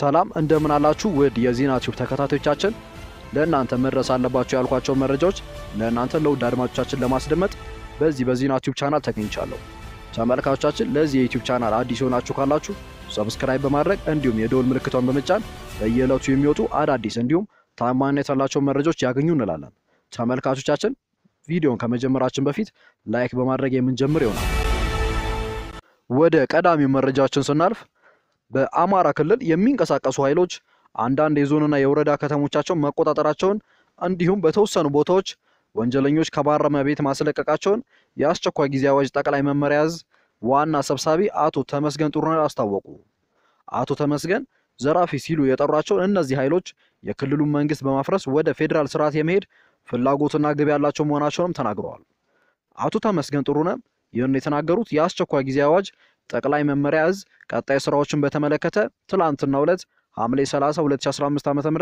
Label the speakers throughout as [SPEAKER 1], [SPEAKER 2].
[SPEAKER 1] ሰላም እንደምን አላችሁ ውድ የዜና ቲዩብ ተከታታዮቻችን፣ ለእናንተ መድረስ አለባቸው ያልኳቸው መረጃዎች ለእናንተ ለውድ አድማጮቻችን ለማስደመጥ በዚህ በዜና ቲዩብ ቻናል ተገኝቻለሁ። ተመልካቾቻችን ለዚህ የዩቲዩብ ቻናል አዲስ የሆናችሁ ካላችሁ ሰብስክራይብ በማድረግ እንዲሁም የደወል ምልክቷን በመጫን በየዕለቱ የሚወጡ አዳዲስ እንዲሁም ታማኝነት ያላቸው መረጃዎች ያገኙ እንላለን። ተመልካቾቻችን ቪዲዮን ከመጀመራችን በፊት ላይክ በማድረግ የምንጀምር ይሆናል። ወደ ቀዳሚው መረጃችን ስናልፍ በአማራ ክልል የሚንቀሳቀሱ ኃይሎች አንዳንድ የዞንና የወረዳ ከተሞቻቸውን መቆጣጠራቸውን እንዲሁም በተወሰኑ ቦታዎች ወንጀለኞች ከባረመ ቤት ማስለቀቃቸውን የአስቸኳይ ጊዜ አዋጅ ጠቅላይ መመሪያ ዕዝ ዋና ሰብሳቢ አቶ ተመስገን ጥሩነህ አስታወቁ። አቶ ተመስገን ዘራፊ ሲሉ የጠሯቸውን እነዚህ ኃይሎች የክልሉን መንግስት በማፍረስ ወደ ፌዴራል ስርዓት የመሄድ ፍላጎትና ግብ ያላቸው መሆናቸውንም ተናግረዋል። አቶ ተመስገን ጥሩነህ ይህን የተናገሩት የአስቸኳይ ጊዜ አዋጅ ጠቅላይ መመሪያ እዝ ቀጣይ ስራዎችን በተመለከተ ትላንትና ዕለት ሐምሌ 30 2015 ዓ.ም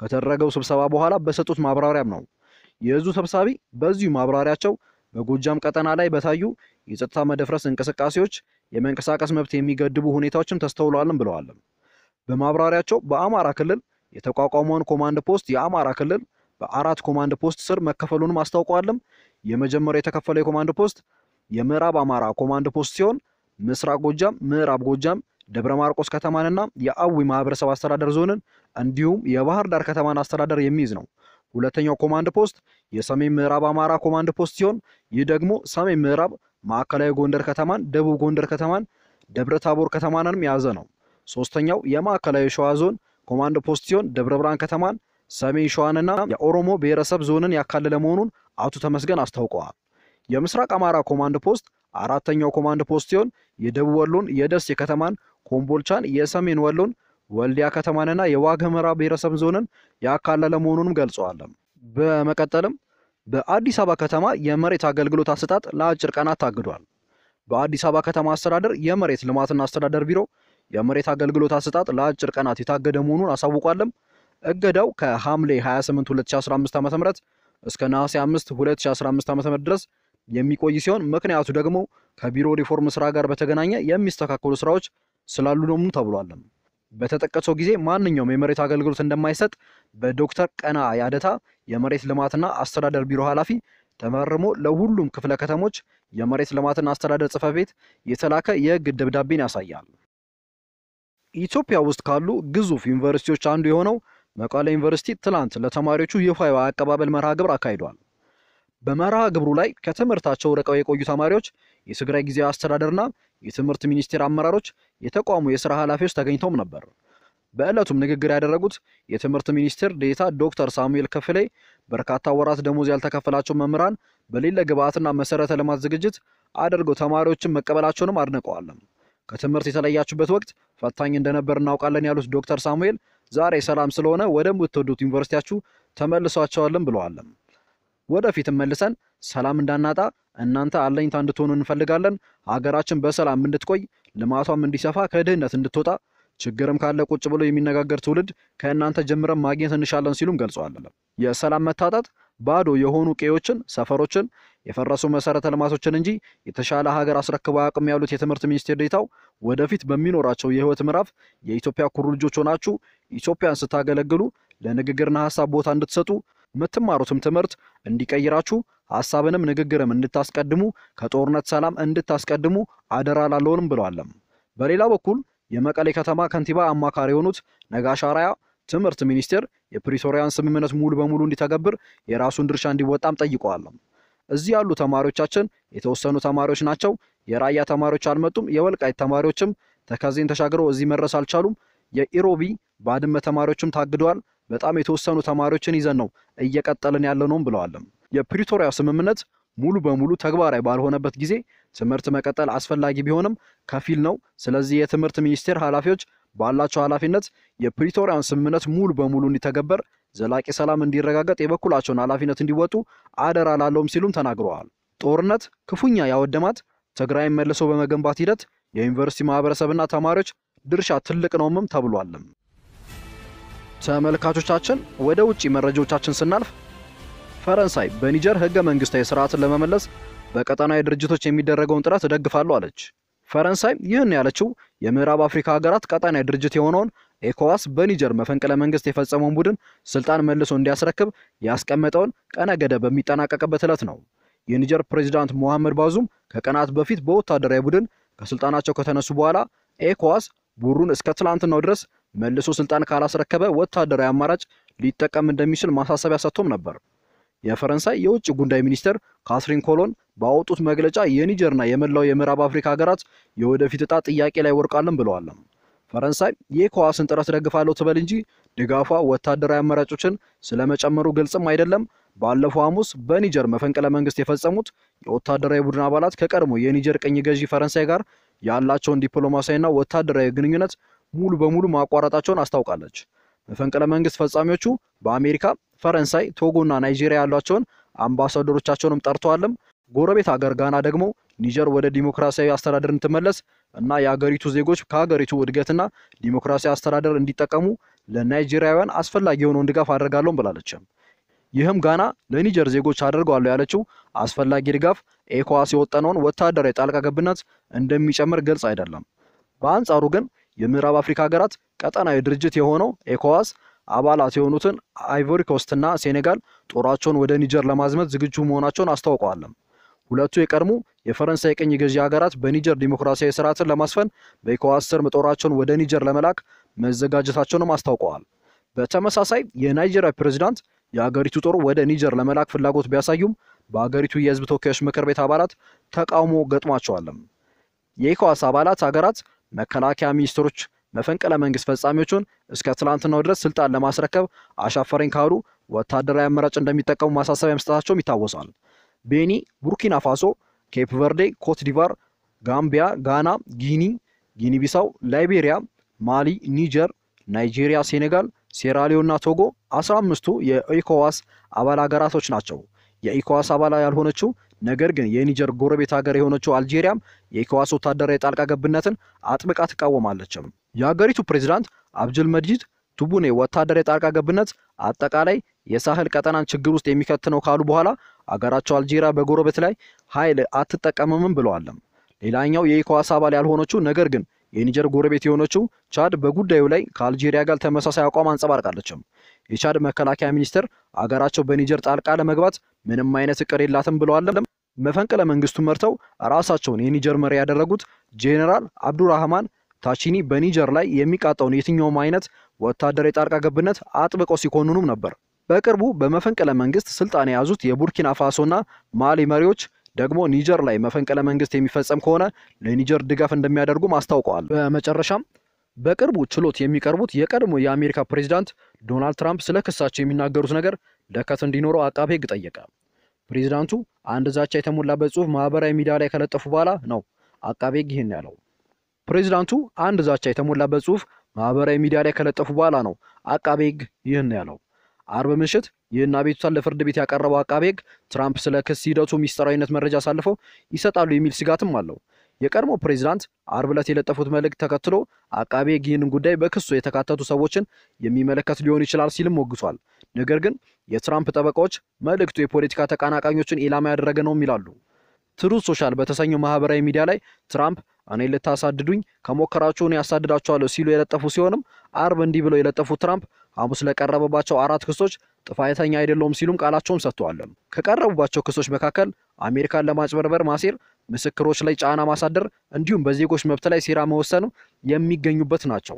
[SPEAKER 1] ከተደረገው ስብሰባ በኋላ በሰጡት ማብራሪያም ነው። የእዙ ሰብሳቢ በዚሁ ማብራሪያቸው በጎጃም ቀጠና ላይ በታዩ የጸጥታ መደፍረስ እንቅስቃሴዎች የመንቀሳቀስ መብት የሚገድቡ ሁኔታዎችም ተስተውለዋልም ብለዋል። በማብራሪያቸው በአማራ ክልል የተቋቋመውን ኮማንድ ፖስት የአማራ ክልል በአራት ኮማንድ ፖስት ስር መከፈሉንም አስታውቀዋልም። የመጀመሪያው የተከፈለው የኮማንድ ፖስት የምዕራብ አማራ ኮማንድ ፖስት ሲሆን ምስራቅ ጎጃም፣ ምዕራብ ጎጃም፣ ደብረ ማርቆስ ከተማንና የአዊ ማህበረሰብ አስተዳደር ዞንን እንዲሁም የባህር ዳር ከተማን አስተዳደር የሚይዝ ነው። ሁለተኛው ኮማንድ ፖስት የሰሜን ምዕራብ አማራ ኮማንድ ፖስት ሲሆን ይህ ደግሞ ሰሜን ምዕራብ፣ ማዕከላዊ ጎንደር ከተማን፣ ደቡብ ጎንደር ከተማን፣ ደብረ ታቦር ከተማንም የያዘ ነው። ሶስተኛው የማዕከላዊ ሸዋ ዞን ኮማንድ ፖስት ሲሆን ደብረ ብርሃን ከተማን፣ ሰሜን ሸዋንና የኦሮሞ ብሔረሰብ ዞንን ያካለለ መሆኑን አቶ ተመስገን አስታውቀዋል። የምስራቅ አማራ ኮማንድ ፖስት አራተኛው ኮማንድ ፖስት ሲሆን የደቡብ ወሎን፣ የደሴ ከተማን፣ ኮምቦልቻን፣ የሰሜን ወሎን፣ ወልዲያ ከተማንና የዋግኽምራ ብሔረሰብ ዞንን ያካለለ መሆኑንም ገልጸዋል። በመቀጠልም በአዲስ አበባ ከተማ የመሬት አገልግሎት አሰጣጥ ለአጭር ቀናት ታግዷል። በአዲስ አበባ ከተማ አስተዳደር የመሬት ልማትና አስተዳደር ቢሮ የመሬት አገልግሎት አሰጣጥ ለአጭር ቀናት የታገደ መሆኑን አሳውቋለም። እገዳው ከሐምሌ 28 2015 ም እስከ ነሐሴ 5 2015 ዓ.ም ድረስ የሚቆይ ሲሆን ምክንያቱ ደግሞ ከቢሮ ሪፎርም ስራ ጋር በተገናኘ የሚስተካከሉ ስራዎች ስላሉ ነው ተብሏል። በተጠቀሰው ጊዜ ማንኛውም የመሬት አገልግሎት እንደማይሰጥ በዶክተር ቀና ያደታ የመሬት ልማትና አስተዳደር ቢሮ ኃላፊ ተመርሞ ለሁሉም ክፍለ ከተሞች የመሬት ልማትና አስተዳደር ጽሕፈት ቤት የተላከ የህግ ደብዳቤን ያሳያል። ኢትዮጵያ ውስጥ ካሉ ግዙፍ ዩኒቨርሲቲዎች አንዱ የሆነው መቀሌ ዩኒቨርሲቲ ትላንት ለተማሪዎቹ ይፋዊ አቀባበል መርሃ ግብር አካሂዷል። በመርሃ ግብሩ ላይ ከትምህርታቸው ርቀው የቆዩ ተማሪዎች፣ የትግራይ ጊዜያዊ አስተዳደርና የትምህርት ሚኒስቴር አመራሮች፣ የተቋሙ የስራ ኃላፊዎች ተገኝተውም ነበር። በዕለቱም ንግግር ያደረጉት የትምህርት ሚኒስቴር ዴታ ዶክተር ሳሙኤል ክፍሌ በርካታ ወራት ደሞዝ ያልተከፈላቸው መምህራን በሌለ ግብዓትና መሰረተ ልማት ዝግጅት አድርገው ተማሪዎችን መቀበላቸውንም አድንቀዋል። ከትምህርት የተለያችሁበት ወቅት ፈታኝ እንደነበር እናውቃለን ያሉት ዶክተር ሳሙኤል ዛሬ ሰላም ስለሆነ ወደምትወዱት ዩኒቨርሲቲያችሁ ተመልሷቸዋለን ብለዋለም። ወደፊት መልሰን ሰላም እንዳናጣ እናንተ አለኝታ እንድትሆኑ እንፈልጋለን። ሀገራችን በሰላም እንድትቆይ፣ ልማቷም እንዲሰፋ፣ ከድህነት እንድትወጣ ችግርም ካለ ቁጭ ብሎ የሚነጋገር ትውልድ ከእናንተ ጀምረን ማግኘት እንሻለን ሲሉም ገልጸዋል። የሰላም መታጣት ባዶ የሆኑ ቀዮችን፣ ሰፈሮችን፣ የፈረሱ መሰረተ ልማቶችን እንጂ የተሻለ ሀገር አስረክበው አቅም ያሉት የትምህርት ሚኒስቴር ዴታው ወደፊት በሚኖራቸው የህይወት ምዕራፍ የኢትዮጵያ ኩሩ ልጆች ሆናችሁ ኢትዮጵያን ስታገለግሉ ለንግግርና ሀሳብ ቦታ እንድትሰጡ የምትማሩትም ትምህርት እንዲቀይራችሁ ሀሳብንም ንግግርም እንድታስቀድሙ ከጦርነት ሰላም እንድታስቀድሙ አደራ ላለውንም ብለዋለም። በሌላ በኩል የመቀሌ ከተማ ከንቲባ አማካሪ የሆኑት ነጋሽ አራያ ትምህርት ሚኒስቴር የፕሪቶሪያን ስምምነት ሙሉ በሙሉ እንዲተገብር የራሱን ድርሻ እንዲወጣም ጠይቀዋል። እዚህ ያሉ ተማሪዎቻችን የተወሰኑ ተማሪዎች ናቸው። የራያ ተማሪዎች አልመጡም። የወልቃይት ተማሪዎችም ተከዜን ተሻግረው እዚህ መድረስ አልቻሉም። የኢሮቢ ባድመ ተማሪዎችም ታግደዋል። በጣም የተወሰኑ ተማሪዎችን ይዘን ነው እየቀጠልን ያለ ነውም ብለዋልም። የፕሪቶሪያ ስምምነት ሙሉ በሙሉ ተግባራዊ ባልሆነበት ጊዜ ትምህርት መቀጠል አስፈላጊ ቢሆንም ከፊል ነው። ስለዚህ የትምህርት ሚኒስቴር ኃላፊዎች ባላቸው ኃላፊነት የፕሪቶሪያን ስምምነት ሙሉ በሙሉ እንዲተገበር፣ ዘላቂ ሰላም እንዲረጋገጥ የበኩላቸውን ኃላፊነት እንዲወጡ አደራ ላለውም ሲሉም ተናግረዋል። ጦርነት ክፉኛ ያወደማት ትግራይን መልሶ በመገንባት ሂደት የዩኒቨርሲቲ ማህበረሰብና ተማሪዎች ድርሻ ትልቅ ነውምም ተብሏልም። ተመልካቾቻችን ወደ ውጪ መረጃዎቻችን ስናልፍ ፈረንሳይ በኒጀር ህገ መንግስታዊ ስርዓትን ለመመለስ በቀጠናዊ ድርጅቶች የሚደረገውን ጥረት እደግፋለሁ አለች። ፈረንሳይ ይህን ያለችው የምዕራብ አፍሪካ ሀገራት ቀጠናዊ ድርጅት የሆነውን ኤኮዋስ በኒጀር መፈንቅለ መንግስት የፈጸመውን ቡድን ስልጣን መልሶ እንዲያስረክብ ያስቀመጠውን ቀነ ገደብ በሚጠናቀቅበት ዕለት ነው። የኒጀር ፕሬዚዳንት ሞሐመድ ባዙም ከቀናት በፊት በወታደራዊ ቡድን ከስልጣናቸው ከተነሱ በኋላ ኤኮዋስ ቡድኑን እስከ ትላንትናው ድረስ መልሶ ስልጣን ካላስረከበ ወታደራዊ አማራጭ ሊጠቀም እንደሚችል ማሳሰቢያ ሰጥቶም ነበር። የፈረንሳይ የውጭ ጉዳይ ሚኒስትር ካትሪን ኮሎን ባወጡት መግለጫ የኒጀርና የመላው የምዕራብ አፍሪካ ሀገራት የወደፊት እጣ ጥያቄ ላይ ወርቃለን ብለዋል። ፈረንሳይ የኢኮዋስን ጥረት ደግፋለሁ ትበል እንጂ ድጋፏ ወታደራዊ አማራጮችን ስለመጨመሩ ግልጽም አይደለም። ባለፈው ሐሙስ በኒጀር መፈንቅለ መንግስት የፈጸሙት የወታደራዊ ቡድን አባላት ከቀድሞ የኒጀር ቅኝ ገዢ ፈረንሳይ ጋር ያላቸውን ዲፕሎማሲያዊና ወታደራዊ ግንኙነት ሙሉ በሙሉ ማቋረጣቸውን አስታውቃለች። መፈንቅለ መንግስት ፈጻሚዎቹ በአሜሪካ፣ ፈረንሳይ፣ ቶጎና ናይጄሪያ ያሏቸውን አምባሳደሮቻቸውንም ጠርተዋልም። ጎረቤት ሀገር ጋና ደግሞ ኒጀር ወደ ዲሞክራሲያዊ አስተዳደር እንድትመለስ እና የሀገሪቱ ዜጎች ከሀገሪቱ እድገትና ዲሞክራሲያዊ አስተዳደር እንዲጠቀሙ ለናይጄሪያውያን አስፈላጊ የሆነውን ድጋፍ አደርጋለሁም ብላለች። ይህም ጋና ለኒጀር ዜጎች አደርገዋለሁ ያለችው አስፈላጊ ድጋፍ ኤኮዋስ የወጠነውን ወታደራዊ ጣልቃ ገብነት እንደሚጨምር ግልጽ አይደለም። በአንጻሩ ግን የምዕራብ አፍሪካ ሀገራት ቀጠናዊ ድርጅት የሆነው ኤኮዋስ አባላት የሆኑትን አይቮሪ ኮስትና ሴኔጋል ጦራቸውን ወደ ኒጀር ለማዝመት ዝግጁ መሆናቸውን አስታውቀዋል። ሁለቱ የቀድሞ የፈረንሳይ ቅኝ ገዢ ሀገራት በኒጀር ዲሞክራሲያዊ ስርዓትን ለማስፈን በኢኮዋስ ስር ጦራቸውን ወደ ኒጀር ለመላክ መዘጋጀታቸውንም አስታውቀዋል። በተመሳሳይ የናይጄሪያ ፕሬዚዳንት የአገሪቱ ጦር ወደ ኒጀር ለመላክ ፍላጎት ቢያሳዩም በአገሪቱ የህዝብ ተወካዮች ምክር ቤት አባላት ተቃውሞ ገጥሟቸዋለም። የኢኮዋስ አባላት ሀገራት መከላከያ ሚኒስትሮች መፈንቅለ መንግስት ፈጻሚዎቹን እስከ ትላንትናው ድረስ ስልጣን ለማስረከብ አሻፈረኝ ካሉ ወታደራዊ አማራጭ እንደሚጠቀሙ ማሳሰቢያ መስጠታቸውም ይታወሳል። ቤኒ፣ ቡርኪና ፋሶ፣ ኬፕ ቨርዴ፣ ኮት ዲቫር፣ ጋምቢያ፣ ጋና፣ ጊኒ፣ ጊኒ ቢሳው፣ ላይቤሪያ፣ ማሊ፣ ኒጀር፣ ናይጄሪያ፣ ሴኔጋል፣ ሴራሊዮና ቶጎ አስራ አምስቱ የኢኮዋስ አባል ሀገራቶች ናቸው። የኢኮዋስ አባል ያልሆነችው ነገር ግን የኒጀር ጎረቤት ሀገር የሆነችው አልጄሪያም የኢኮዋስ ወታደራዊ ጣልቃ ገብነትን አጥብቃ ትቃወማለች። የሀገሪቱ ፕሬዚዳንት አብድል መጂድ ቱቡኔ ወታደር የጣልቃ ገብነት አጠቃላይ የሳህል ቀጠናን ችግር ውስጥ የሚከት ነው ካሉ በኋላ አገራቸው አልጄሪያ በጎረቤት ላይ ኃይል አትጠቀምምም ብለዋለም። ሌላኛው የኢኮዋስ አባል ያልሆነችው ነገር ግን የኒጀር ጎረቤት የሆነችው ቻድ በጉዳዩ ላይ ከአልጄሪያ ጋር ተመሳሳይ አቋም አንጸባርቃለችም። የቻድ መከላከያ ሚኒስትር አገራቸው በኒጀር ጣልቃ ለመግባት ምንም አይነት እቅድ የላትም ብለዋል። መፈንቅለ መንግስቱ መርተው ራሳቸውን የኒጀር መሪ ያደረጉት ጄኔራል አብዱራህማን ታቺኒ በኒጀር ላይ የሚቃጣውን የትኛውም አይነት ወታደራዊ ጣልቃ ገብነት አጥብቀው ሲኮንኑም ነበር። በቅርቡ በመፈንቅለ መንግስት ስልጣን የያዙት የቡርኪና ፋሶና ማሊ መሪዎች ደግሞ ኒጀር ላይ መፈንቅለ መንግስት የሚፈጸም ከሆነ ለኒጀር ድጋፍ እንደሚያደርጉም አስታውቀዋል። በመጨረሻም በቅርቡ ችሎት የሚቀርቡት የቀድሞ የአሜሪካ ፕሬዚዳንት ዶናልድ ትራምፕ ስለ ክሳቸው የሚናገሩት ነገር ለከት እንዲኖረው አቃቤ ሕግ ጠየቀ። ፕሬዚዳንቱ አንድ ዛቻ የተሞላበት ጽሑፍ ማህበራዊ ሚዲያ ላይ ከለጠፉ በኋላ ነው አቃቤ ሕግ ይህን ያለው። ፕሬዚዳንቱ አንድ ዛቻ የተሞላበት ጽሑፍ ማህበራዊ ሚዲያ ላይ ከለጠፉ በኋላ ነው አቃቤ ሕግ ይህን ያለው። አርብ ምሽት ይህን አቤቱታን ለፍርድ ቤት ያቀረበው አቃቤ ሕግ ትራምፕ ስለ ክስ ሂደቱ ሚስጥራዊነት መረጃ አሳልፈው ይሰጣሉ የሚል ስጋትም አለው። የቀድሞ ፕሬዚዳንት አርብ ዕለት የለጠፉት መልእክት ተከትሎ አቃቤ ሕግ ይህንን ጉዳይ በክሱ የተካተቱ ሰዎችን የሚመለከት ሊሆን ይችላል ሲልም ወግቷል። ነገር ግን የትራምፕ ጠበቃዎች መልእክቱ የፖለቲካ ተቀናቃኞችን ኢላማ ያደረገ ነውም ይላሉ። ትሩ ሶሻል በተሰኘው ማህበራዊ ሚዲያ ላይ ትራምፕ እኔ ልታሳድዱኝ ከሞከራችሁ እኔ ያሳድዳችኋለሁ ሲሉ የለጠፉ ሲሆንም አርብ እንዲህ ብለው የለጠፉት ትራምፕ ሐሙስ ለቀረበባቸው አራት ክሶች ጥፋተኛ አይደለውም ሲሉም ቃላቸውን ሰጥተዋል። ከቀረቡባቸው ክሶች መካከል አሜሪካን ለማጭበርበር ማሴር፣ ምስክሮች ላይ ጫና ማሳደር እንዲሁም በዜጎች መብት ላይ ሴራ መወሰኑ የሚገኙበት ናቸው።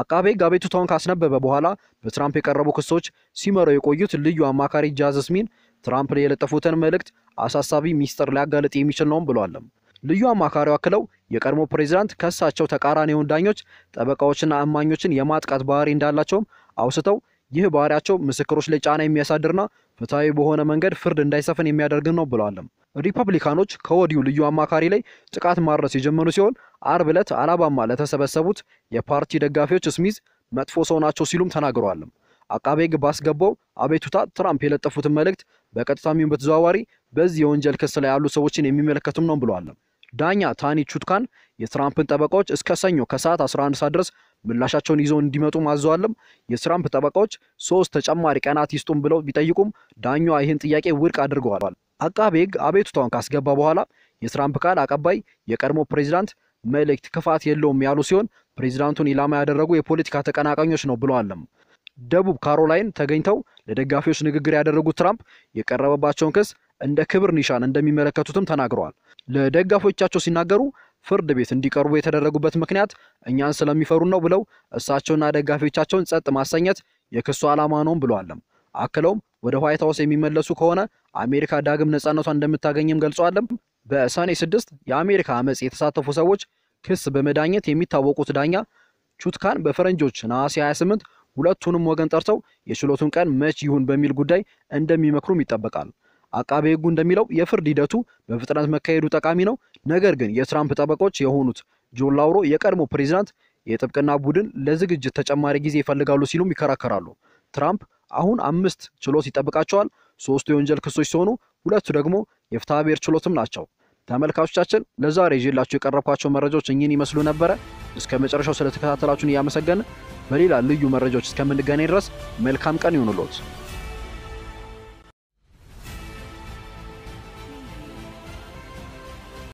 [SPEAKER 1] አቃቤ ሕግ አቤቱታውን ካስነበበ በኋላ በትራምፕ የቀረቡ ክሶች ሲመረው የቆዩት ልዩ አማካሪ ጃዝስሚን ትራምፕ የለጠፉትን መልእክት አሳሳቢ ሚስጥር ሊያጋለጥ የሚችል ነውም ብሏለም። ልዩ አማካሪው አክለው የቀድሞ ፕሬዚዳንት ከሳቸው ተቃራኒውን ዳኞች፣ ጠበቃዎችና እማኞችን የማጥቃት ባህሪ እንዳላቸውም አውስተው ይህ ባህሪያቸው ምስክሮች ላይ ጫና የሚያሳድርና ፍትሐዊ በሆነ መንገድ ፍርድ እንዳይሰፍን የሚያደርግ ነው ብለዋልም። ሪፐብሊካኖች ከወዲሁ ልዩ አማካሪ ላይ ጥቃት ማድረስ የጀመሩ ሲሆን አርብ ዕለት አላባማ ለተሰበሰቡት የፓርቲ ደጋፊዎች ስሚዝ መጥፎ ሰው ናቸው ሲሉም ተናግረዋልም። አቃቤ ሕግ ባስገባው አቤቱታ ትራምፕ የለጠፉትን መልእክት በቀጥታም በተዘዋዋሪ በዚህ የወንጀል ክስ ላይ ያሉ ሰዎችን የሚመለከቱም ነው ብለዋልም። ዳኛ ታኒ ቹትካን የትራምፕን ጠበቃዎች እስከ ሰኞ ከሰዓት 11 ሰዓት ድረስ ምላሻቸውን ይዘው እንዲመጡ ማዘዋለም የትራምፕ ጠበቃዎች ሶስት ተጨማሪ ቀናት ይስጡም ብለው ቢጠይቁም ዳኛዋ ይህን ጥያቄ ውድቅ አድርገዋል። አቃቤ ሕግ አቤቱታውን ካስገባ በኋላ የትራምፕ ቃል አቀባይ የቀድሞ ፕሬዚዳንት መልእክት ክፋት የለውም ያሉ ሲሆን ፕሬዚዳንቱን ኢላማ ያደረጉ የፖለቲካ ተቀናቃኞች ነው ብለዋለም። ደቡብ ካሮላይን ተገኝተው ለደጋፊዎች ንግግር ያደረጉት ትራምፕ የቀረበባቸውን ክስ እንደ ክብር ኒሻን እንደሚመለከቱትም ተናግረዋል። ለደጋፊዎቻቸው ሲናገሩ ፍርድ ቤት እንዲቀርቡ የተደረጉበት ምክንያት እኛን ስለሚፈሩ ነው ብለው እሳቸውና ደጋፊዎቻቸውን ጸጥ ማሰኘት የክሱ ዓላማ ነውም ብለዋለም። አክለውም ወደ ዋይት ሀውስ የሚመለሱ ከሆነ አሜሪካ ዳግም ነፃነቷ እንደምታገኝም ገልጸዋለም። በሰኔ ስድስት የአሜሪካ አመፅ የተሳተፉ ሰዎች ክስ በመዳኘት የሚታወቁት ዳኛ ቹትካን በፈረንጆች ነሐሴ 28 ሁለቱንም ወገን ጠርተው የችሎቱን ቀን መች ይሁን በሚል ጉዳይ እንደሚመክሩም ይጠበቃል። አቃቤ ሕጉ እንደሚለው የፍርድ ሂደቱ በፍጥነት መካሄዱ ጠቃሚ ነው። ነገር ግን የትራምፕ ጠበቆች የሆኑት ጆን ላውሮ የቀድሞ ፕሬዚዳንት የጥብቅና ቡድን ለዝግጅት ተጨማሪ ጊዜ ይፈልጋሉ ሲሉም ይከራከራሉ። ትራምፕ አሁን አምስት ችሎት ይጠብቃቸዋል። ሶስቱ የወንጀል ክሶች ሲሆኑ ሁለቱ ደግሞ ብሔር ችሎትም ናቸው። ተመልካቾቻችን ለዛሬ ይዤላችሁ የቀረብኳቸው መረጃዎች እኚህን ይመስሉ ነበረ። እስከ መጨረሻው ስለተከታተላችሁን እያመሰገን በሌላ ልዩ መረጃዎች እስከምንገናኝ ድረስ መልካም ቀን ይሁንልዎት።